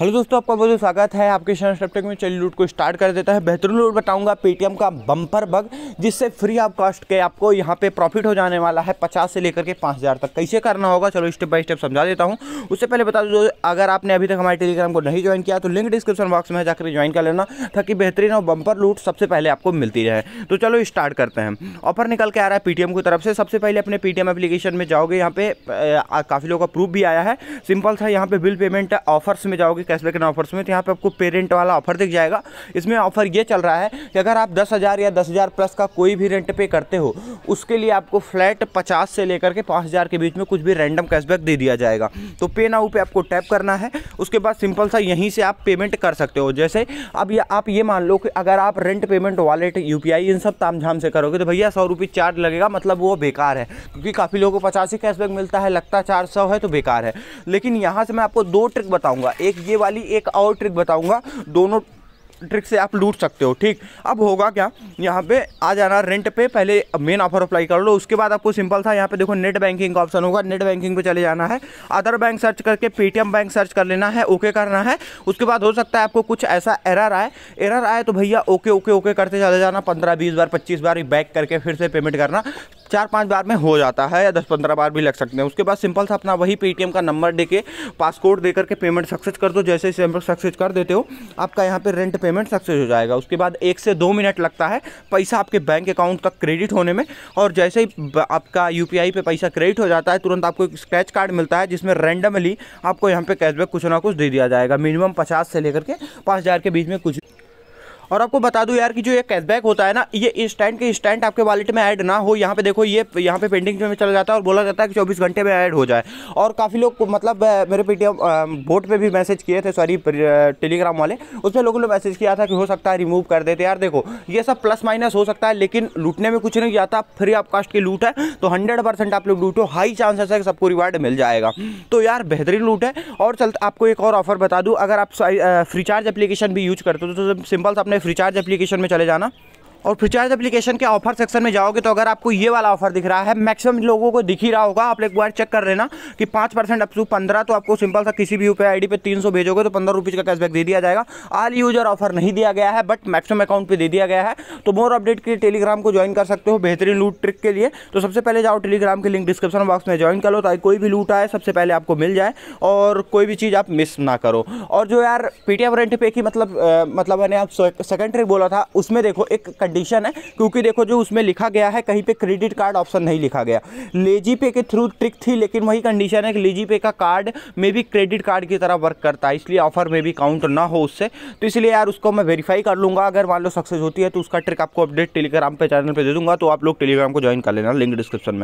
hello दोस्तों आपका बहुत बहुत स्वागत है आपके शरण स्टेपटेक में चलिए लूट को स्टार्ट कर देता है बेहतरीन लूट बताऊंगा पेटीएम का बम्पर बग जिससे फ्री ऑफ कॉस्ट के आपको यहाँ पे प्रॉफिट हो जाने वाला है पचास से लेकर के पाँच हज़ार तक कैसे करना होगा चलो स्टेप बाय स्टेप समझा देता हूँ उससे पहले बता दो अगर आपने अभी तक हमारे टेलीग्राम को नहीं ज्वाइन किया तो लिंक डिस्क्रिप्शन बॉक्स में जाकर ज्वाइन कर लेना ताकि बेहतरीन और बम्पर लूट सबसे पहले आपको मिलती रहे तो चलो स्टार्ट करते हैं ऑफर निकल के आ रहा है पीटीएम की तरफ से सबसे पहले अपने पीटीएम एप्लीकेशन में जाओगे यहाँ पे काफ़ी लोगों का प्रूफ भी आया है सिंपल था यहाँ पे बिल पेमेंट ऑफर्स में जाओगे कैशबैक इन ऑफर्स में तो यहाँ पे आपको पेरेंट वाला ऑफर दिख जाएगा इसमें ऑफर ये चल रहा है कि अगर आप दस हज़ार या दस हज़ार प्लस का कोई भी रेंट पे करते हो उसके लिए आपको फ्लैट पचास से लेकर के पाँच हज़ार के बीच में कुछ भी रैंडम कैशबैक दे दिया जाएगा तो पे नाउ पे आपको टैप करना है उसके बाद सिंपल सा यहीं से आप पेमेंट कर सकते हो जैसे अब ये आप ये मान लो कि अगर आप रेंट पेमेंट वॉलेट यू इन सब झाम से करोगे तो भैया सौ रुपये चार्ज लगेगा मतलब वो बेकार है क्योंकि काफ़ी लोगों को पचास ही कैशबैक मिलता है लगता चार सौ है तो बेकार है लेकिन यहाँ से मैं आपको दो ट्रिक बताऊँगा एक ये वाली एक और ट्रिक बताऊँगा दोनों ट्रिक से आप लूट सकते हो ठीक अब होगा क्या यहाँ पे आ जाना रेंट पे पहले मेन ऑफर अप्लाई कर लो उसके बाद आपको सिंपल था यहाँ पे देखो नेट बैंकिंग का ऑप्शन होगा नेट बैंकिंग पे चले जाना है अदर बैंक सर्च करके पेटीएम बैंक सर्च कर लेना है ओके करना है उसके बाद हो सकता है आपको कुछ ऐसा एरर आए एरर आए तो भैया ओके ओके ओके करते चले जाना पंद्रह बीस बार पच्चीस बार बैक करके फिर से पेमेंट करना चार पाँच बार में हो जाता है या दस पंद्रह बार भी लग सकते हैं उसके बाद सिंपल सा अपना वही पेटीएम का नंबर दे के पासकोड देकर के पेमेंट सक्सेस कर दो जैसे ही सक्सेस कर देते हो आपका यहाँ पर रेंट पेमेंट सक्सेस हो जाएगा उसके बाद एक से दो मिनट लगता है पैसा आपके बैंक अकाउंट तक क्रेडिट होने में और जैसे ही आपका यू पे पैसा क्रेडिट हो जाता है तुरंत आपको एक स्क्रैच कार्ड मिलता है जिसमें रेंडमली आपको यहाँ पर कैशबैक कुछ ना कुछ दे दिया जाएगा मिनिमम पचास से लेकर के पाँच के बीच में कुछ और आपको बता दूँ यार कि जो ये कैशबैक होता है ना ये स्टैंड के स्टैंड आपके वॉलेट में ऐड ना हो यहाँ पे देखो ये यहाँ पे पेंडिंग में चला जाता है और बोला जाता है कि चौबीस घंटे में ऐड हो जाए और काफ़ी लोग मतलब मेरे पेटीएम बोट पर भी मैसेज किए थे सॉरी टेलीग्राम वाले उसमें लोगों ने मैसेज किया था कि हो सकता है रिमूव कर देते यार देखो ये सब प्लस माइनस हो सकता है लेकिन लूटने में कुछ नहीं जाता फ्री ऑफ कास्ट की लूट है तो हंड्रेड परसेंट आप लोग लूटो हाई चांसेस है कि सबको रिवार्ड मिल जाएगा तो यार बेहतरीन लूट है और चल आपको एक और ऑफर बता दूँ अगर आप फ्री चार्ज एप्लीकेशन भी यूज करते हो तो सिंपल सा अपने फ्रीचार्ज एप्लीकेशन में चले जाना और फ्रीचार्ज एप्लीकेशन के ऑफर सेक्शन में जाओगे तो अगर आपको ये वाला ऑफर दिख रहा है मैक्सिमम लोगों को दिख ही रहा होगा आप एक बार चेक कर लेना कि पाँच परसेंट अपू पंद्रह तो आपको सिंपल सा किसी भी यू आई डी पे तीन सौ भेजोगे तो पंद्रह रुपीज़ का कैशबैक दे दिया जाएगा आल यूजर ऑफर नहीं दिया गया है बट मैक्सिमम अकाउंट पर दे दिया गया है तो मोर अपडेट के टेलीग्राम को ज्वाइन कर सकते हो बेहतरीन लूट ट्रिक के लिए तो सबसे पहले जाओ टेलीग्राम के लिंक डिस्क्रिप्शन बॉक्स में ज्वाइन कर लो ताकि कोई भी लूट आए सबसे पहले आपको मिल जाए और कोई भी चीज़ आप मिस ना करो और जो यार पी टी एम रेंट पे की मतलब मतलब मैंने आप सेकेंड ट्रिक बोला था उसमें देखो एक कंडीशन है क्योंकि देखो जो उसमें लिखा गया है कहीं पे क्रेडिट कार्ड ऑप्शन नहीं लिखा गया लेजी पे के थ्रू ट्रिक थी लेकिन वही कंडीशन है कि लेजी पे का कार्ड में भी क्रेडिट कार्ड की तरह वर्क करता है इसलिए ऑफर में भी काउंट ना हो उससे तो इसलिए यार उसको मैं वेरीफाई कर लूँगा अगर मान लो सक्सेस होती है तो उसका ट्रिक आपको अपडेट टेलीग्राम पर चैनल पर दे दूँगा तो आप लोग टेलीग्राम को ज्वाइन कर लेना लिंक डिस्क्रिप्शन में